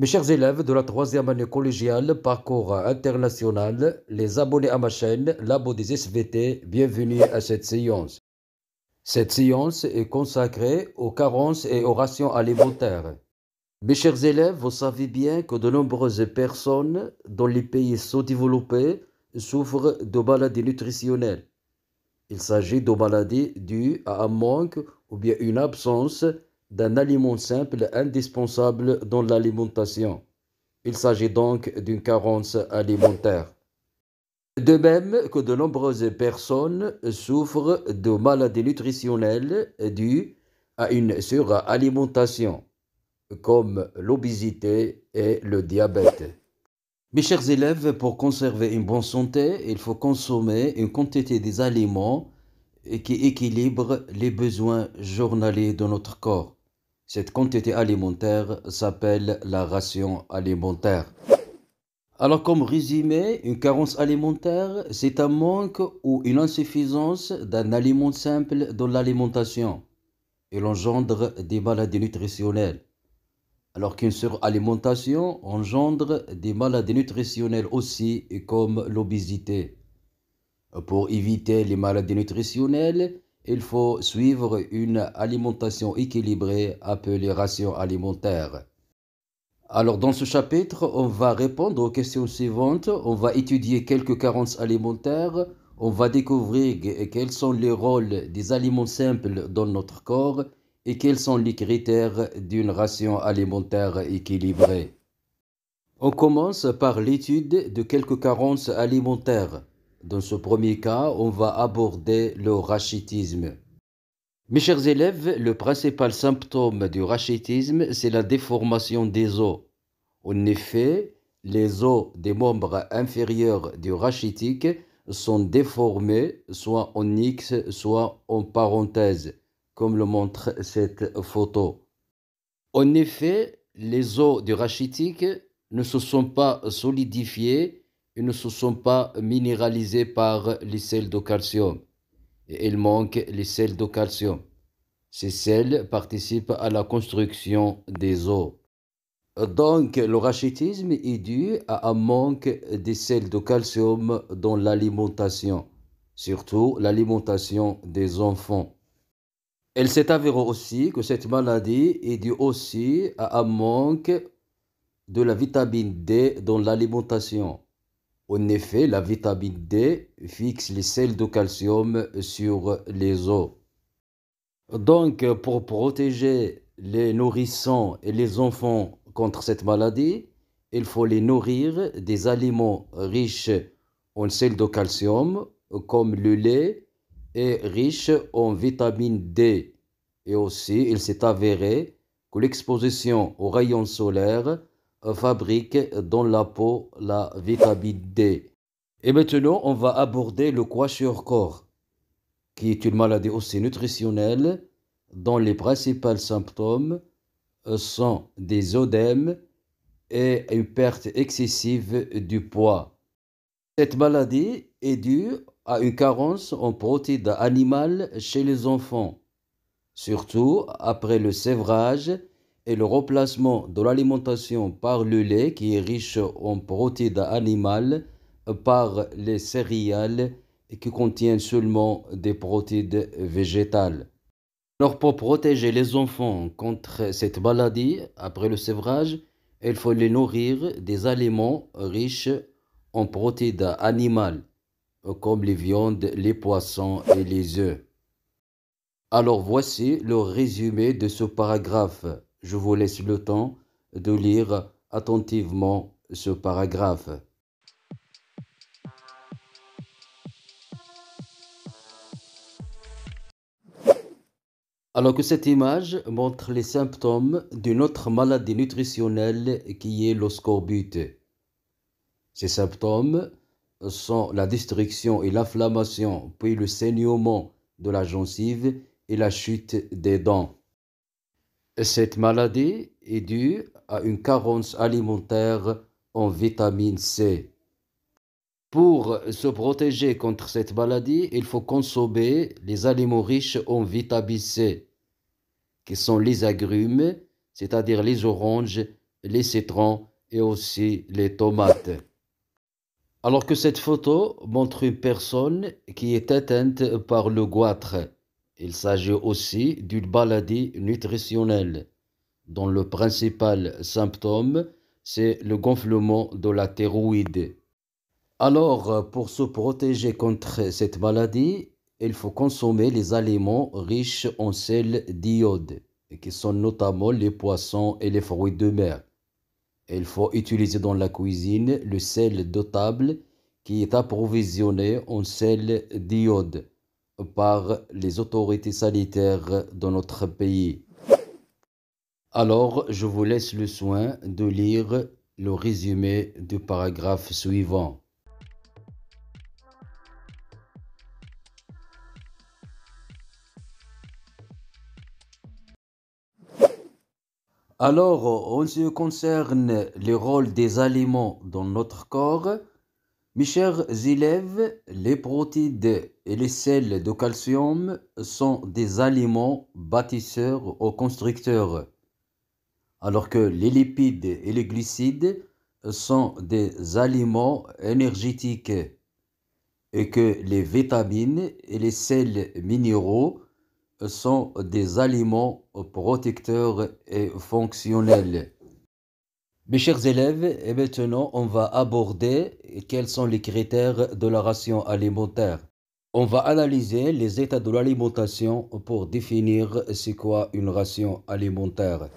Mes chers élèves de la troisième année collégiale, parcours international, les abonnés à ma chaîne, Labo des SVT, bienvenue à cette séance. Cette séance est consacrée aux carences et aux rations alimentaires. Mes chers élèves, vous savez bien que de nombreuses personnes dans les pays sous-développés souffrent de maladies nutritionnelles. Il s'agit de maladies dues à un manque ou bien une absence d'un aliment simple indispensable dans l'alimentation. Il s'agit donc d'une carence alimentaire. De même que de nombreuses personnes souffrent de maladies nutritionnelles dues à une suralimentation, comme l'obésité et le diabète. Mes chers élèves, pour conserver une bonne santé, il faut consommer une quantité des aliments qui équilibrent les besoins journaliers de notre corps. Cette quantité alimentaire s'appelle la ration alimentaire. Alors comme résumé, une carence alimentaire, c'est un manque ou une insuffisance d'un aliment simple dans l'alimentation. Elle engendre des maladies nutritionnelles. Alors qu'une suralimentation engendre des maladies nutritionnelles aussi, comme l'obésité. Pour éviter les maladies nutritionnelles, il faut suivre une alimentation équilibrée appelée ration alimentaire. Alors dans ce chapitre, on va répondre aux questions suivantes, on va étudier quelques carences alimentaires, on va découvrir eh, quels sont les rôles des aliments simples dans notre corps et quels sont les critères d'une ration alimentaire équilibrée. On commence par l'étude de quelques carences alimentaires. Dans ce premier cas, on va aborder le rachitisme. Mes chers élèves, le principal symptôme du rachitisme, c'est la déformation des os. En effet, les os des membres inférieurs du rachitique sont déformés, soit en X, soit en parenthèse, comme le montre cette photo. En effet, les os du rachitique ne se sont pas solidifiés ils ne se sont pas minéralisés par les sels de calcium et il manque les sels de calcium. Ces sels participent à la construction des os. Donc, le rachitisme est dû à un manque des sels de calcium dans l'alimentation, surtout l'alimentation des enfants. Il s'est avéré aussi que cette maladie est due aussi à un manque de la vitamine D dans l'alimentation. En effet, la vitamine D fixe les sels de calcium sur les os. Donc, pour protéger les nourrissons et les enfants contre cette maladie, il faut les nourrir des aliments riches en sels de calcium, comme le lait, et riche en vitamine D. Et aussi, il s'est avéré que l'exposition aux rayons solaires fabrique dans la peau la vitamine D. Et maintenant, on va aborder le croix corps, qui est une maladie aussi nutritionnelle dont les principaux symptômes euh, sont des odèmes et une perte excessive du poids. Cette maladie est due à une carence en protéines animales chez les enfants, surtout après le sévrage et le remplacement de l'alimentation par le lait qui est riche en protéines animales par les céréales qui contiennent seulement des protéines végétales. Alors pour protéger les enfants contre cette maladie après le sévrage, il faut les nourrir des aliments riches en protéines animales comme les viandes, les poissons et les œufs. Alors voici le résumé de ce paragraphe. Je vous laisse le temps de lire attentivement ce paragraphe. Alors que cette image montre les symptômes d'une autre maladie nutritionnelle qui est scorbut. Ces symptômes sont la destruction et l'inflammation, puis le saignement de la gencive et la chute des dents. Cette maladie est due à une carence alimentaire en vitamine C. Pour se protéger contre cette maladie, il faut consommer les aliments riches en vitamine C, qui sont les agrumes, c'est-à-dire les oranges, les citrons et aussi les tomates. Alors que cette photo montre une personne qui est atteinte par le goitre. Il s'agit aussi d'une maladie nutritionnelle dont le principal symptôme, c'est le gonflement de la thyroïde. Alors, pour se protéger contre cette maladie, il faut consommer les aliments riches en sel d'iode, qui sont notamment les poissons et les fruits de mer. Il faut utiliser dans la cuisine le sel de table qui est approvisionné en sel d'iode par les autorités sanitaires de notre pays. Alors, je vous laisse le soin de lire le résumé du paragraphe suivant. Alors, en ce qui concerne le rôle des aliments dans notre corps, mes chers élèves, les protéines et les sels de calcium sont des aliments bâtisseurs ou constructeurs, alors que les lipides et les glucides sont des aliments énergétiques et que les vitamines et les sels minéraux sont des aliments protecteurs et fonctionnels. Mes chers élèves, et maintenant on va aborder quels sont les critères de la ration alimentaire. On va analyser les états de l'alimentation pour définir c'est quoi une ration alimentaire.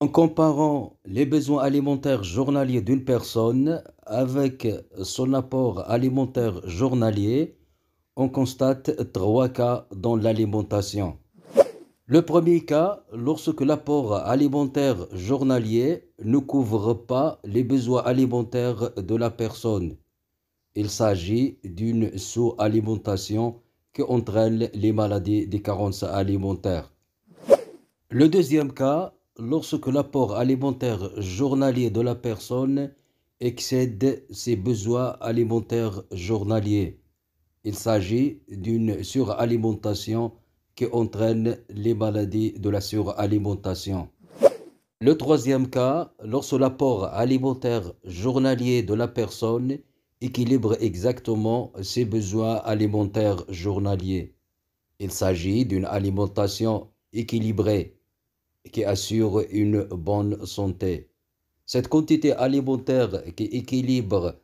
En comparant les besoins alimentaires journaliers d'une personne avec son apport alimentaire journalier, on constate trois cas dans l'alimentation. Le premier cas, lorsque l'apport alimentaire journalier ne couvre pas les besoins alimentaires de la personne. Il s'agit d'une sous-alimentation qui entraîne les maladies des carences alimentaires. Le deuxième cas, lorsque l'apport alimentaire journalier de la personne excède ses besoins alimentaires journaliers. Il s'agit d'une suralimentation qui entraîne les maladies de la suralimentation. Le troisième cas, lorsque l'apport alimentaire journalier de la personne équilibre exactement ses besoins alimentaires journaliers. Il s'agit d'une alimentation équilibrée qui assure une bonne santé. Cette quantité alimentaire qui équilibre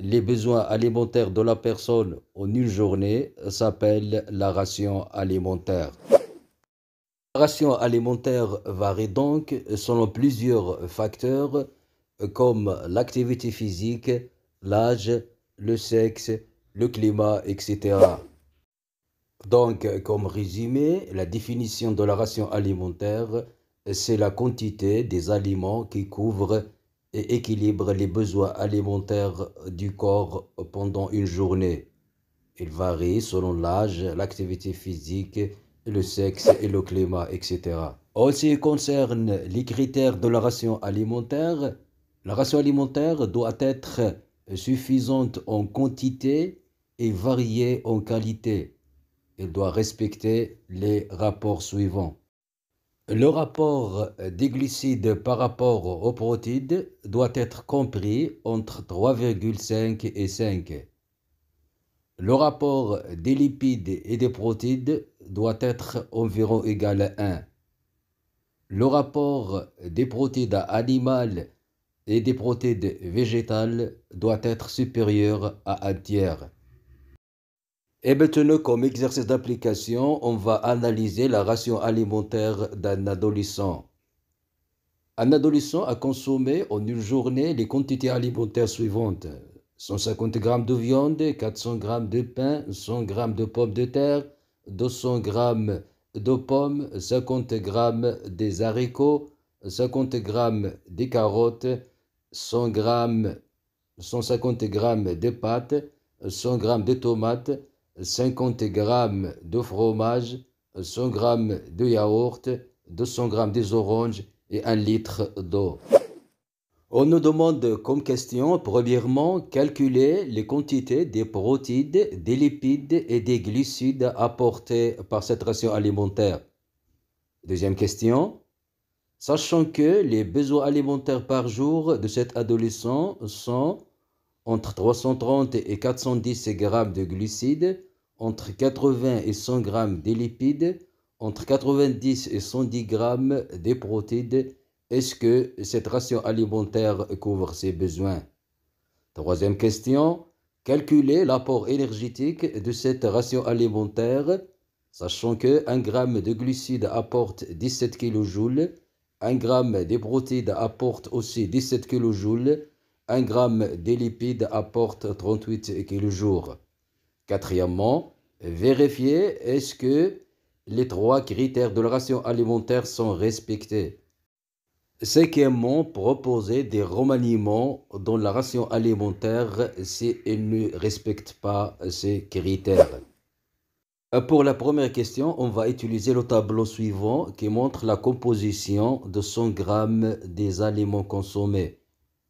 les besoins alimentaires de la personne en une journée s'appelle la ration alimentaire. La ration alimentaire varie donc selon plusieurs facteurs comme l'activité physique, l'âge, le sexe, le climat, etc. Donc, comme résumé, la définition de la ration alimentaire, c'est la quantité des aliments qui couvrent et équilibre les besoins alimentaires du corps pendant une journée. Il varie selon l'âge, l'activité physique, le sexe et le climat, etc. En ce qui concerne les critères de la ration alimentaire, la ration alimentaire doit être suffisante en quantité et variée en qualité. Elle doit respecter les rapports suivants. Le rapport des glucides par rapport aux protides doit être compris entre 3,5 et 5. Le rapport des lipides et des protéines doit être environ égal à 1. Le rapport des protéines animales et des protéines végétales doit être supérieur à un tiers. Et eh maintenant, ben, comme exercice d'application, on va analyser la ration alimentaire d'un adolescent. Un adolescent a consommé en une journée les quantités alimentaires suivantes 150 g de viande, 400 g de pain, 100 g de pommes de terre, 200 g de pommes, 50 g des haricots, 50 g des carottes, 100 g, 150 g de pâtes, 100 g de tomates, 50 g de fromage, 100 g de yaourt, 200 g des et 1 litre d'eau. On nous demande comme question, premièrement, calculer les quantités des protides, des lipides et des glucides apportés par cette ration alimentaire. Deuxième question, sachant que les besoins alimentaires par jour de cet adolescent sont entre 330 et 410 grammes de glucides, entre 80 et 100 g de lipides, entre 90 et 110 g de protéines. Est-ce que cette ration alimentaire couvre ses besoins Troisième question, calculer l'apport énergétique de cette ration alimentaire, sachant que 1 g de glucides apporte 17 kJ, 1 g de protéines apporte aussi 17 kJ, 1 g de lipides apporte 38 kJ. Quatrièmement, vérifier est-ce que les trois critères de la ration alimentaire sont respectés. Cinquièmement, proposer des remaniements dans la ration alimentaire si elle ne respecte pas ces critères. Euh, pour la première question, on va utiliser le tableau suivant qui montre la composition de 100 g des aliments consommés.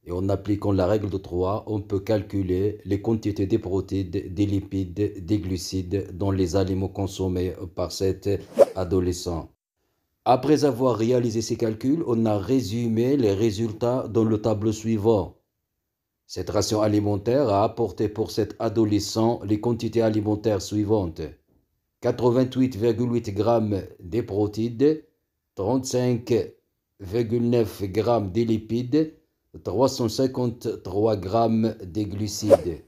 Et en appliquant la règle de 3, on peut calculer les quantités des protéines, des lipides, des glucides dans les aliments consommés par cet adolescent. Après avoir réalisé ces calculs, on a résumé les résultats dans le tableau suivant. Cette ration alimentaire a apporté pour cet adolescent les quantités alimentaires suivantes. 88,8 g de protéines, 35,9 g de lipides, 353 grammes de glucides.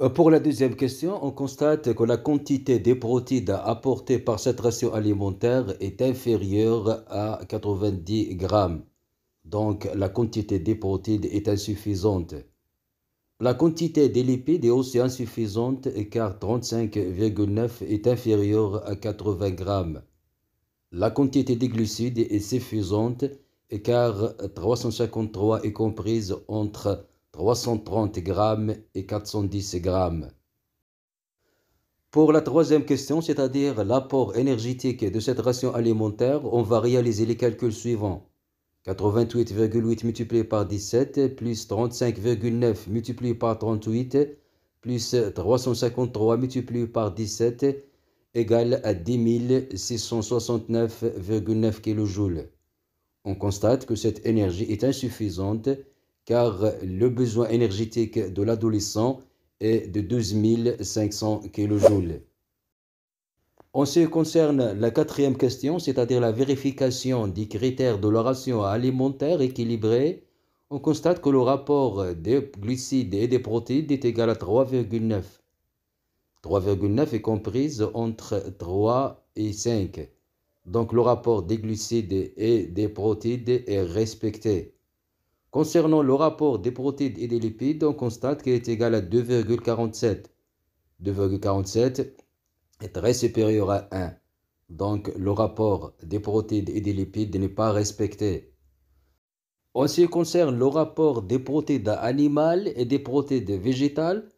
Euh, pour la deuxième question, on constate que la quantité de protéines apportée par cette ration alimentaire est inférieure à 90 grammes. Donc la quantité de protéines est insuffisante. La quantité des lipides est aussi insuffisante car 35,9 est inférieure à 80 grammes. La quantité des glucides est suffisante car 353 est comprise entre 330 grammes et 410 grammes. Pour la troisième question, c'est-à-dire l'apport énergétique de cette ration alimentaire, on va réaliser les calculs suivants. 88,8 multiplié par 17 plus 35,9 multiplié par 38 plus 353 multiplié par 17 égale à 10 669,9 kJ on constate que cette énergie est insuffisante car le besoin énergétique de l'adolescent est de 12 kJ. En ce qui concerne la quatrième question, c'est-à-dire la vérification des critères de la alimentaire équilibrée, on constate que le rapport des glucides et des protéines est égal à 3,9. 3,9 est comprise entre 3 et 5. Donc le rapport des glucides et des protides est respecté. Concernant le rapport des protéines et des lipides, on constate qu'il est égal à 2,47. 2,47 est très supérieur à 1. Donc le rapport des protéines et des lipides n'est pas respecté. En ce qui concerne le rapport des protéines animales et des protéines végétales,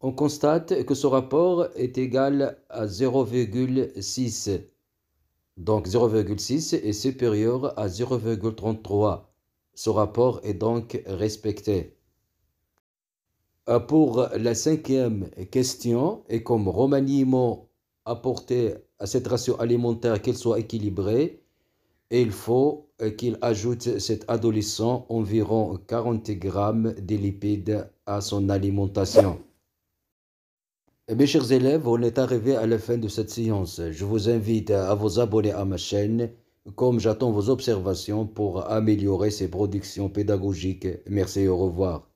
on constate que ce rapport est égal à 0,6. Donc 0,6 est supérieur à 0,33. Ce rapport est donc respecté. Euh, pour la cinquième question, et comme remaniement apporté à cette ration alimentaire qu'elle soit équilibrée, il faut euh, qu'il ajoute cet adolescent environ 40 grammes de lipides à son alimentation mes chers élèves, on est arrivé à la fin de cette séance. Je vous invite à vous abonner à ma chaîne, comme j'attends vos observations pour améliorer ces productions pédagogiques. Merci et au revoir.